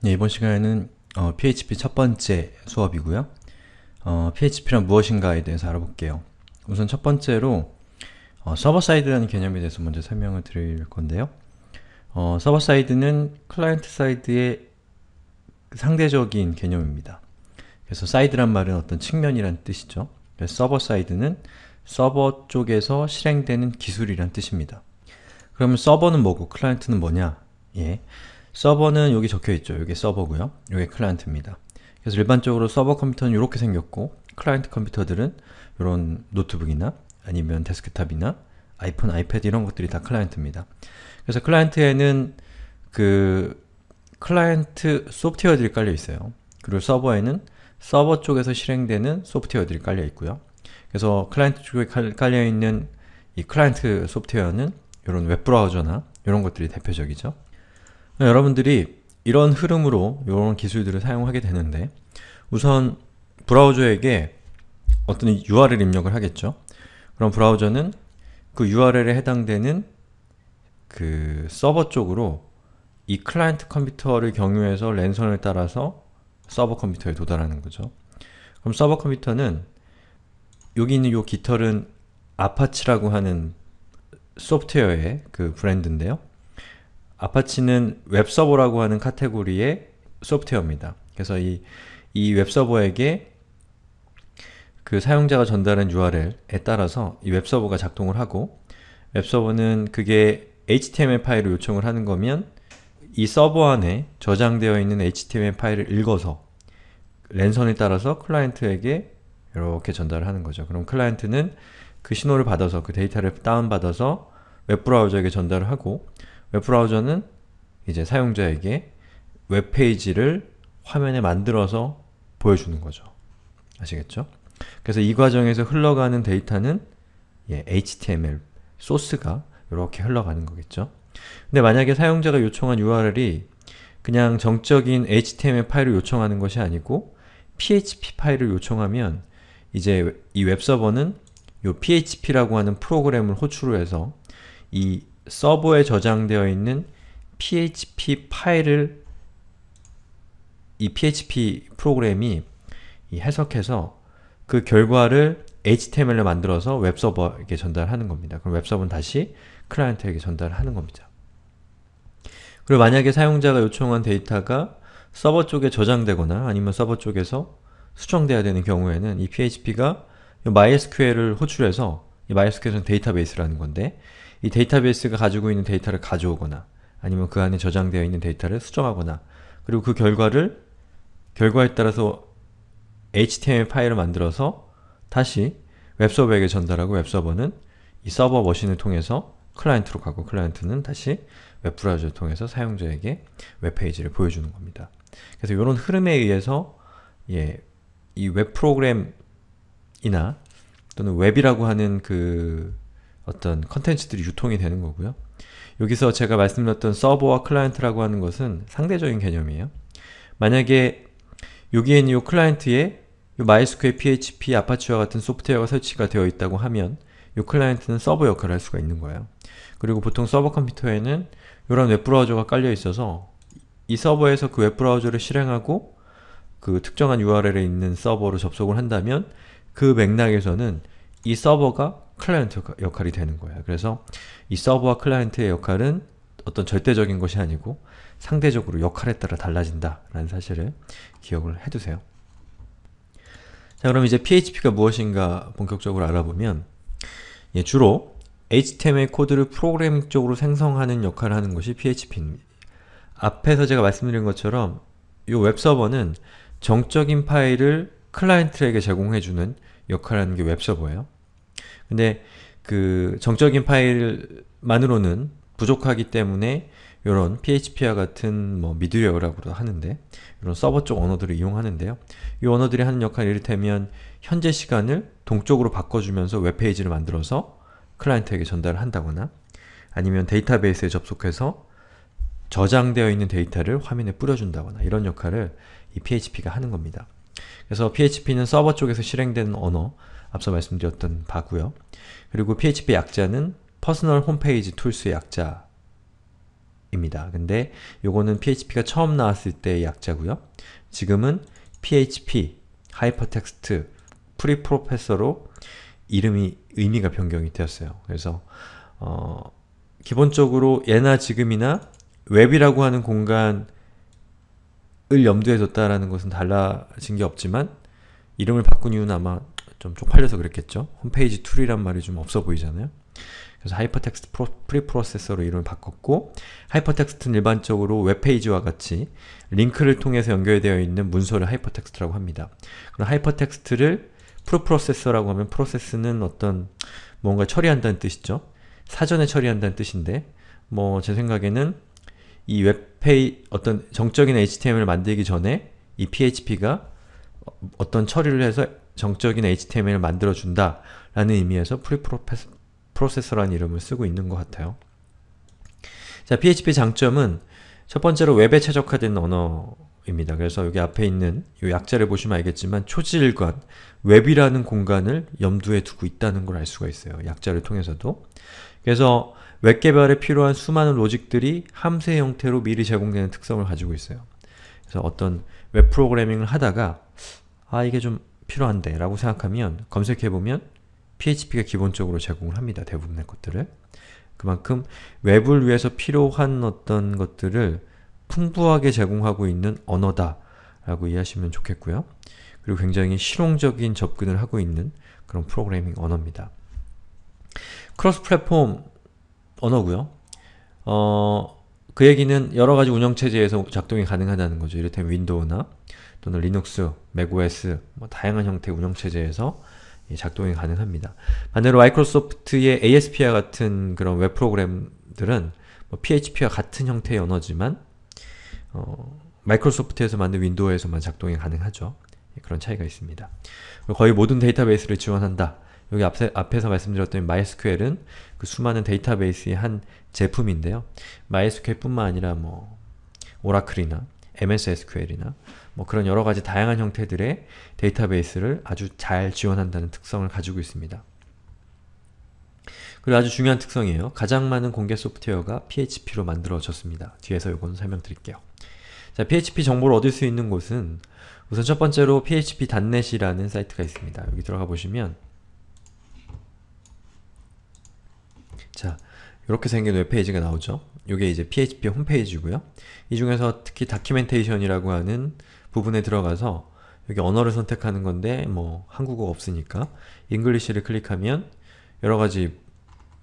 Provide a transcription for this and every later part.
네, 이번 시간에는 어, PHP 첫 번째 수업이고요. 어, PHP란 무엇인가에 대해서 알아볼게요. 우선 첫 번째로 어, 서버 사이드라는 개념에 대해서 먼저 설명을 드릴 건데요. 어, 서버 사이드는 클라이언트 사이드의 상대적인 개념입니다. 그래서 사이드란 말은 어떤 측면이란 뜻이죠. 서버 사이드는 서버 쪽에서 실행되는 기술이란 뜻입니다. 그러면 서버는 뭐고 클라이언트는 뭐냐? 예. 서버는 여기 적혀있죠. 여기 서버고요. 여기 클라이언트입니다. 그래서 일반적으로 서버 컴퓨터는 이렇게 생겼고 클라이언트 컴퓨터들은 이런 노트북이나 아니면 데스크탑이나 아이폰, 아이패드 이런 것들이 다 클라이언트입니다. 그래서 클라이언트에는 그 클라이언트 소프트웨어들이 깔려 있어요. 그리고 서버에는 서버 쪽에서 실행되는 소프트웨어들이 깔려 있고요. 그래서 클라이언트 쪽에 깔려 있는 이 클라이언트 소프트웨어는 이런 웹브라우저나 이런 것들이 대표적이죠. 네, 여러분들이 이런 흐름으로 이런 기술들을 사용하게 되는데 우선 브라우저에게 어떤 URL 입력을 하겠죠. 그럼 브라우저는 그 URL에 해당되는 그 서버 쪽으로 이 클라이언트 컴퓨터를 경유해서 랜선을 따라서 서버 컴퓨터에 도달하는 거죠. 그럼 서버 컴퓨터는 여기 있는 요 깃털은 아파치라고 하는 소프트웨어의 그 브랜드인데요. 아파치는 웹서버라고 하는 카테고리의 소프트웨어입니다. 그래서 이, 이 웹서버에게 그 사용자가 전달한 URL에 따라서 이 웹서버가 작동을 하고 웹서버는 그게 HTML 파일을 요청을 하는 거면 이 서버 안에 저장되어 있는 HTML 파일을 읽어서 랜선에 따라서 클라이언트에게 이렇게 전달을 하는 거죠. 그럼 클라이언트는 그 신호를 받아서 그 데이터를 다운받아서 웹브라우저에게 전달을 하고 웹브라우저는 이제 사용자에게 웹페이지를 화면에 만들어서 보여주는 거죠. 아시겠죠? 그래서 이 과정에서 흘러가는 데이터는 예, HTML 소스가 이렇게 흘러가는 거겠죠. 근데 만약에 사용자가 요청한 URL이 그냥 정적인 HTML 파일을 요청하는 것이 아니고 PHP 파일을 요청하면 이제 이 웹서버는 이 PHP라고 하는 프로그램을 호출을 해서 이 서버에 저장되어 있는 PHP 파일을 이 PHP 프로그램이 해석해서 그 결과를 HTML로 만들어서 웹서버에게 전달하는 겁니다. 그럼 웹서버는 다시 클라이언트에게 전달하는 겁니다. 그리고 만약에 사용자가 요청한 데이터가 서버 쪽에 저장되거나 아니면 서버 쪽에서 수정돼야 되는 경우에는 이 PHP가 MySQL을 호출해서 이 MySQL은 데이터베이스라는 건데 이 데이터베이스가 가지고 있는 데이터를 가져오거나 아니면 그 안에 저장되어 있는 데이터를 수정하거나 그리고 그 결과를 결과에 따라서 HTML 파일을 만들어서 다시 웹서버에게 전달하고 웹서버는 이 서버 머신을 통해서 클라이언트로 가고 클라이언트는 다시 웹브라우저를 통해서 사용자에게 웹페이지를 보여주는 겁니다. 그래서 이런 흐름에 의해서 예, 이 웹 프로그램이나 또는 웹이라고 하는 그 어떤 컨텐츠들이 유통이 되는 거고요. 여기서 제가 말씀드렸던 서버와 클라이언트라고 하는 것은 상대적인 개념이에요. 만약에 여기에 있는 이 클라이언트에 이 MySQL, PHP, 아파치와 같은 소프트웨어가 설치가 되어 있다고 하면 이 클라이언트는 서버 역할을 할 수가 있는 거예요. 그리고 보통 서버 컴퓨터에는 이런 웹브라우저가 깔려 있어서 이 서버에서 그 웹브라우저를 실행하고 그 특정한 URL에 있는 서버로 접속을 한다면 그 맥락에서는 이 서버가 클라이언트 역할이 되는 거예요. 그래서 이 서버와 클라이언트의 역할은 어떤 절대적인 것이 아니고 상대적으로 역할에 따라 달라진다라는 사실을 기억을 해두세요. 자 그럼 이제 PHP가 무엇인가 본격적으로 알아보면 예, 주로 HTML 코드를 프로그래밍 쪽으로 생성하는 역할을 하는 것이 PHP입니다. 앞에서 제가 말씀드린 것처럼 이 웹서버는 정적인 파일을 클라이언트에게 제공해주는 역할을 하는 게 웹서버예요. 근데 그 정적인 파일만으로는 부족하기 때문에 이런 PHP와 같은 뭐 미드웨어라고도 하는데 이런 서버 쪽 언어들을 이용하는데요. 이 언어들이 하는 역할 이를테면 현재 시간을 동쪽으로 바꿔주면서 웹페이지를 만들어서 클라이언트에게 전달을 한다거나 아니면 데이터베이스에 접속해서 저장되어 있는 데이터를 화면에 뿌려준다거나 이런 역할을 이 PHP가 하는 겁니다. 그래서 PHP는 서버 쪽에서 실행되는 언어, 앞서 말씀드렸던 바고요. 그리고 PHP 약자는 퍼스널 홈페이지 툴스의 약자입니다. 근데 요거는 PHP가 처음 나왔을 때의 약자고요. 지금은 PHP 하이퍼텍스트 프리프로페서로 이름이 의미가 변경이 되었어요. 그래서 어, 기본적으로 예나 지금이나 웹이라고 하는 공간을 염두에 뒀다라는 것은 달라진 게 없지만 이름을 바꾼 이유는 아마 좀 쪽팔려서 그랬겠죠? 홈페이지 툴이란 말이 좀 없어 보이잖아요? 그래서 하이퍼텍스트 프로, 프리프로세서로 이름을 바꿨고 하이퍼텍스트는 일반적으로 웹페이지와 같이 링크를 통해서 연결되어 있는 문서를 하이퍼텍스트라고 합니다. 그럼 하이퍼텍스트를 프로프로세서라고 하면 프로세스는 어떤 뭔가 처리한다는 뜻이죠. 사전에 처리한다는 뜻인데 뭐 제 생각에는 이 웹페이 어떤 정적인 HTML을 만들기 전에 이 PHP가 어떤 처리를 해서 정적인 HTML을 만들어준다 라는 의미에서 프리프로세서라는 이름을 쓰고 있는 것 같아요. 자, PHP 장점은 첫 번째로 웹에 최적화된 언어입니다. 그래서 여기 앞에 있는 이 약자를 보시면 알겠지만 초지일관, 웹이라는 공간을 염두에 두고 있다는 걸 알 수가 있어요. 약자를 통해서도. 그래서 웹 개발에 필요한 수많은 로직들이 함수의 형태로 미리 제공되는 특성을 가지고 있어요. 그래서 어떤 웹 프로그래밍을 하다가 아 이게 좀 필요한데 라고 생각하면 검색해보면 PHP가 기본적으로 제공을 합니다. 대부분의 것들을. 그만큼 웹을 위해서 필요한 어떤 것들을 풍부하게 제공하고 있는 언어다 라고 이해하시면 좋겠고요. 그리고 굉장히 실용적인 접근을 하고 있는 그런 프로그래밍 언어입니다. 크로스 플랫폼 언어고요. 어, 그 얘기는 여러 가지 운영체제에서 작동이 가능하다는 거죠. 이를테면 윈도우나 또는 리눅스, 맥OS, 뭐 다양한 형태의 운영체제에서 작동이 가능합니다. 반대로 마이크로소프트의 ASP와 같은 그런 웹 프로그램들은 뭐 PHP와 같은 형태의 언어지만 어, 마이크로소프트에서 만든 윈도우에서만 작동이 가능하죠. 예, 그런 차이가 있습니다. 거의 모든 데이터베이스를 지원한다. 여기 앞에, 앞에서 말씀드렸던 MySQL은 그 수많은 데이터베이스의 한 제품인데요. MySQL뿐만 아니라 뭐 오라클이나 MS SQL이나 뭐 그런 여러가지 다양한 형태들의 데이터베이스를 아주 잘 지원한다는 특성을 가지고 있습니다. 그리고 아주 중요한 특성이에요. 가장 많은 공개 소프트웨어가 PHP로 만들어졌습니다. 뒤에서 이건 설명드릴게요. 자, PHP 정보를 얻을 수 있는 곳은 우선 첫 번째로 PHP 단넷이라는 사이트가 있습니다. 여기 들어가 보시면 자, 이렇게 생긴 웹페이지가 나오죠. 이게 이제 PHP 홈페이지고요. 이 중에서 특히 다큐멘테이션이라고 하는 부분에 들어가서 여기 언어를 선택하는 건데 뭐한국어 없으니까 잉글리시를 클릭하면 여러가지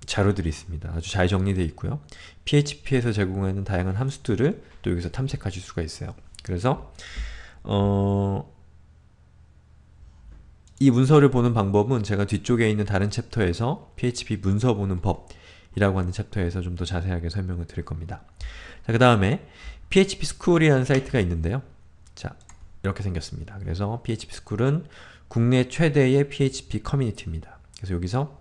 자료들이 있습니다. 아주 잘 정리되어 있고요. PHP에서 제공하는 다양한 함수들을 또 여기서 탐색하실 수가 있어요. 그래서 어... 이 문서를 보는 방법은 제가 뒤쪽에 있는 다른 챕터에서 PHP 문서 보는 법이라고 하는 챕터에서 좀 더 자세하게 설명을 드릴 겁니다. 자, 그 다음에 PHP 스쿨이라는 사이트가 있는데요. 자, 이렇게 생겼습니다. 그래서 PHP 스쿨은 국내 최대의 PHP 커뮤니티입니다. 그래서 여기서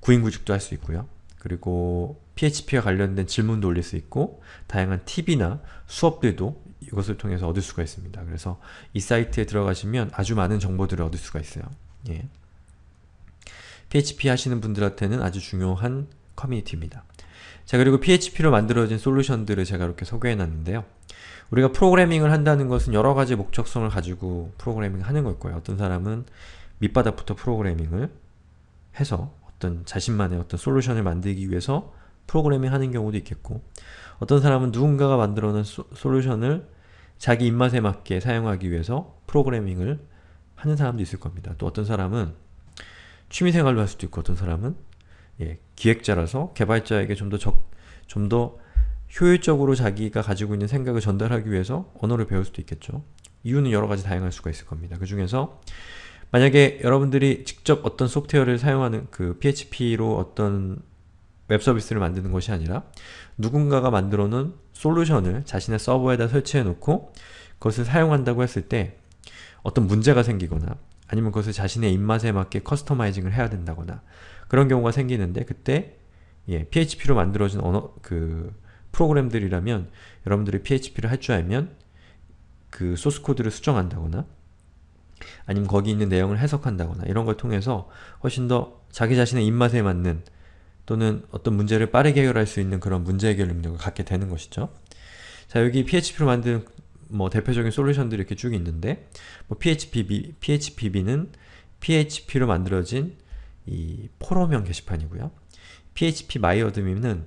구인구직도 할 수 있고요. 그리고 PHP와 관련된 질문도 올릴 수 있고 다양한 팁이나 수업들도 이것을 통해서 얻을 수가 있습니다. 그래서 이 사이트에 들어가시면 아주 많은 정보들을 얻을 수가 있어요. 예. PHP 하시는 분들한테는 아주 중요한 커뮤니티입니다. 자 그리고 PHP로 만들어진 솔루션들을 제가 이렇게 소개해놨는데요. 우리가 프로그래밍을 한다는 것은 여러가지 목적성을 가지고 프로그래밍 하는 걸 거예요. 어떤 사람은 밑바닥부터 프로그래밍을 해서 어떤 자신만의 어떤 솔루션을 만들기 위해서 프로그래밍 하는 경우도 있겠고 어떤 사람은 누군가가 만들어낸 솔루션을 자기 입맛에 맞게 사용하기 위해서 프로그래밍을 하는 사람도 있을 겁니다. 또 어떤 사람은 취미생활로 할 수도 있고 어떤 사람은 예, 기획자라서 개발자에게 좀 더 적, 좀 더 효율적으로 자기가 가지고 있는 생각을 전달하기 위해서 언어를 배울 수도 있겠죠. 이유는 여러 가지 다양할 수가 있을 겁니다. 그 중에서 만약에 여러분들이 직접 어떤 소프트웨어를 사용하는 그 PHP로 어떤 웹 서비스를 만드는 것이 아니라 누군가가 만들어 놓은 솔루션을 자신의 서버에다 설치해 놓고 그것을 사용한다고 했을 때 어떤 문제가 생기거나 아니면 그것을 자신의 입맛에 맞게 커스터마이징을 해야 된다거나 그런 경우가 생기는데 그때 예, PHP로 만들어진 언어 그 프로그램들이라면 여러분들이 PHP를 할 줄 알면 그 소스 코드를 수정한다거나 아니면 거기 있는 내용을 해석한다거나 이런 걸 통해서 훨씬 더 자기 자신의 입맛에 맞는 또는 어떤 문제를 빠르게 해결할 수 있는 그런 문제 해결 능력을 갖게 되는 것이죠. 자 여기 PHP로 만든 뭐 대표적인 솔루션들이 이렇게 쭉 있는데 뭐 PHPB, PHPB는 PHP로 만들어진 이 포럼형 게시판이고요. PHP 마이어드미는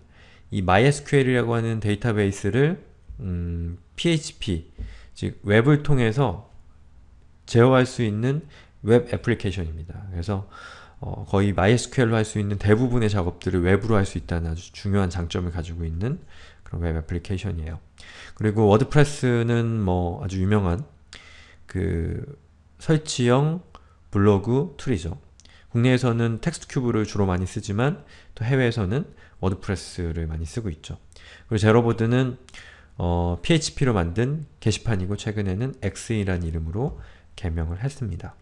이 MySQL이라고 하는 데이터베이스를 음, PHP, 즉 웹을 통해서 제어할 수 있는 웹 애플리케이션입니다. 그래서 어, 거의 MySQL로 할 수 있는 대부분의 작업들을 웹으로 할 수 있다는 아주 중요한 장점을 가지고 있는 그런 웹 애플리케이션이에요. 그리고 워드프레스는 뭐 아주 유명한 그 설치형 블로그 툴이죠. 국내에서는 텍스트 큐브를 주로 많이 쓰지만 또 해외에서는 워드프레스를 많이 쓰고 있죠. 그리고 제로보드는 어, PHP로 만든 게시판이고 최근에는 X이라는 이름으로 개명을 했습니다.